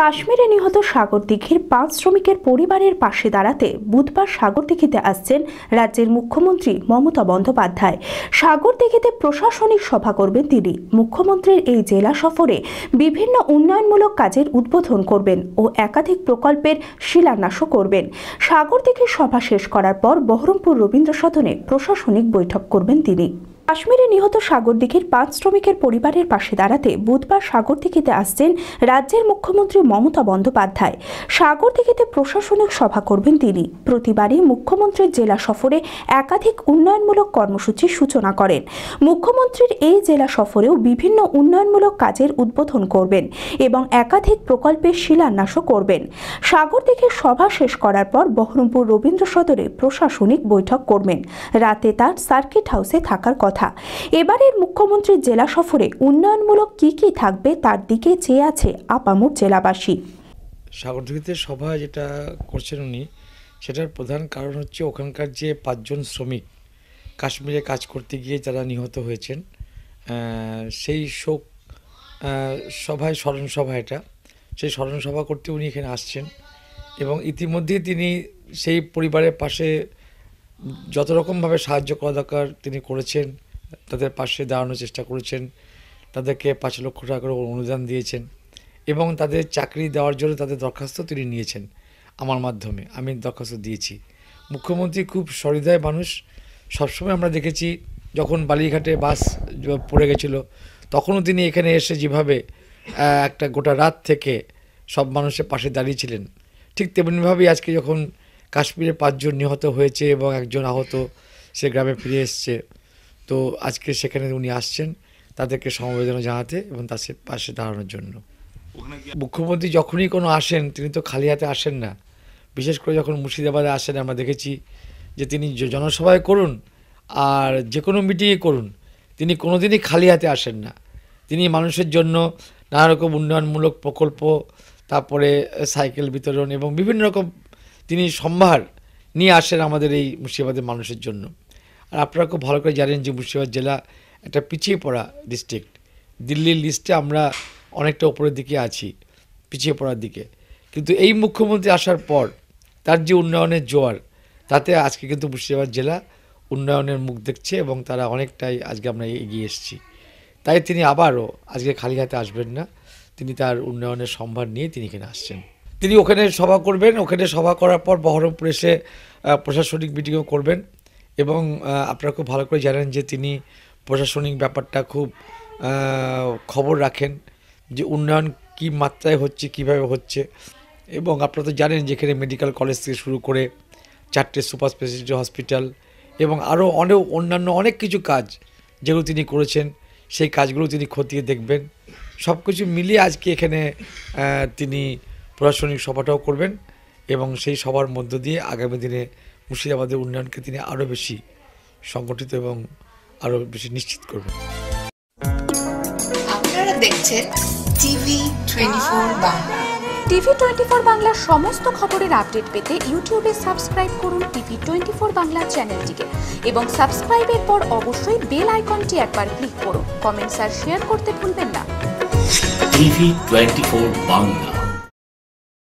কাশ্মীরে নিহত সাগর পাঁচ শ্রমিকের পরিবারের পাশে দাঁড়াতে বুধবার সাগর আসছেন রাজ্যের মুখ্যমন্ত্রী মমতা বন্দ্যোপাধ্যায় সাগর প্রশাসনিক সভা করবেন তিনি মুখ্যমন্ত্রীর এই জেলা সফরে বিভিন্ন উন্নয়নমূলক কাজের উদ্বোধন করবেন ও একাধিক প্রকল্পের শিলান্যাসও করবেন সাগর সভা শেষ করার পর বহরমপুর রবীন্দ্র সদনে প্রশাসনিক বৈঠক করবেন তিনি কাশ্মীরে নিহত সাগরদিঘির পাঁচ শ্রমিকের পরিবারের পাশে দাঁড়াতে বুধবার সাগরদিঘিতে আসছেন রাজ্যের মুখ্যমন্ত্রী মমতা বন্দ্যোপাধ্যায় সাগরদিঘিতে প্রশাসনিক সভা করবেন তিনি প্রতিবারই মুখ্যমন্ত্রীর জেলা সফরে একাধিক উন্নয়নমূলক কর্মসূচির সূচনা করেন মুখ্যমন্ত্রীর এই জেলা সফরেও বিভিন্ন উন্নয়নমূলক কাজের উদ্বোধন করবেন এবং একাধিক প্রকল্পের শিলান্যাসও করবেন সাগরদিঘির সভা শেষ করার পর বহরমপুর রবীন্দ্র সদরে প্রশাসনিক বৈঠক করবেন রাতে তার সার্কিট হাউসে থাকার কথা কথা এবারের মুখ্যমন্ত্রীর জেলা সফরে উন্নয়নমূলক কি কি থাকবে তার দিকে চেয়ে আছে আপামুর জেলাবাসী সাগরদিঘিতে সভা যেটা করছেন উনি সেটার প্রধান কারণ হচ্ছে ওখানকার যে পাঁচজন শ্রমিক কাশ্মীরে কাজ করতে গিয়ে যারা নিহত হয়েছেন সেই শোক সভায় স্মরণসভা এটা সেই স্মরণসভা করতে উনি এখানে আসছেন এবং ইতিমধ্যে তিনি সেই পরিবারের পাশে যত রকমভাবে সাহায্য করা দরকার তিনি করেছেন তাদের পাশে দাঁড়ানোর চেষ্টা করেছেন তাদেরকে পাঁচ লক্ষ টাকা করে অনুদান দিয়েছেন এবং তাদের চাকরি দেওয়ার জন্য তাদের দরখাস্ত তিনি নিয়েছেন আমার মাধ্যমে আমি দরখাস্ত দিয়েছি মুখ্যমন্ত্রী খুব সহৃদয় মানুষ সবসময় আমরা দেখেছি যখন বালিঘাটে বাস পড়ে গেছিল তখনও তিনি এখানে এসে যেভাবে একটা গোটা রাত থেকে সব মানুষের পাশে দাঁড়িয়েছিলেন ঠিক তেমনিভাবেই আজকে যখন কাশ্মীরে পাঁচজন নিহত হয়েছে এবং একজন আহত সে গ্রামে ফিরে এসছে তো আজকে সেখানে উনি আসছেন তাদেরকে সমবেদনা জানাতে এবং তার পাশে দাঁড়ানোর জন্য মুখ্যমন্ত্রী যখনই কোনো আসেন তিনি তো খালি হাতে আসেন না বিশেষ করে যখন মুর্শিদাবাদে আসেন আমরা দেখেছি যে তিনি জনসভায় করুন আর যে কোনো মিটিংয়ে করুন তিনি কোনোদিনই খালি হাতে আসেন না তিনি মানুষের জন্য নানা রকম উন্নয়নমূলক প্রকল্প তারপরে সাইকেল বিতরণ এবং বিভিন্ন রকম তিনি সম্ভার নিয়ে আসেন আমাদের এই মুর্শিদাবাদের মানুষের জন্য আর আপনারা খুব ভালো করে জানেন যে মুর্শিদাবাদ জেলা একটা পিছিয়ে পড়া ডিস্ট্রিক্ট দিল্লির লিস্টে আমরা অনেকটা ওপরের দিকে আছি পিছিয়ে পড়ার দিকে কিন্তু এই মুখ্যমন্ত্রী আসার পর তার যে উন্নয়নের জোয়ার তাতে আজকে কিন্তু মুর্শিদাবাদ জেলা উন্নয়নের মুখ দেখছে এবং তারা অনেকটাই আজকে আমরা এগিয়ে এসেছি তাই তিনি আবারও আজকে খালি হাতে আসবেন না তিনি তার উন্নয়নের সম্ভার নিয়ে তিনি এখানে আসছেন তিনি ওখানে সভা করবেন ওখানে সভা করার পর বহরমপুর এসে প্রশাসনিক মিটিংও করবেন এবং আপনারা খুব ভালো করে জানেন যে তিনি প্রশাসনিক ব্যাপারটা খুব খবর রাখেন যে উন্নয়ন কি মাত্রায় হচ্ছে কিভাবে হচ্ছে এবং আপনারা তো জানেন যে এখানে মেডিকেল কলেজ থেকে শুরু করে চারটে সুপার স্পেশালিটি হসপিটাল এবং আরও অনেক অন্যান্য অনেক কিছু কাজ যেগুলো তিনি করেছেন সেই কাজগুলো তিনি খতিয়ে দেখবেন সব কিছু মিলিয়ে আজকে এখানে তিনি প্রশাসনিক সভাটাও করবেন এবং সেই সভার মধ্য দিয়ে আগামী দিনে মুর্শিদাবাদের উন্নয়নকে তিনি আরও বেশি সংগঠিত এবং আরও বেশি নিশ্চিত করবেন আপনারা দেখছেন TV twenty four Bangla TV twenty four বাংলার সমস্ত খবরের আপডেট পেতে ইউটিউবে সাবস্ক্রাইব করুন টিভি টোয়েন্টি ফোর বাংলা চ্যানেলটিকে এবং সাবস্ক্রাইবের পর অবশ্যই বেল আইকনটি একবার ক্লিক করুন কমেন্টস আর শেয়ার করতে ভুলবেন না টিভি টোয়েন্টি ফোর বাংলা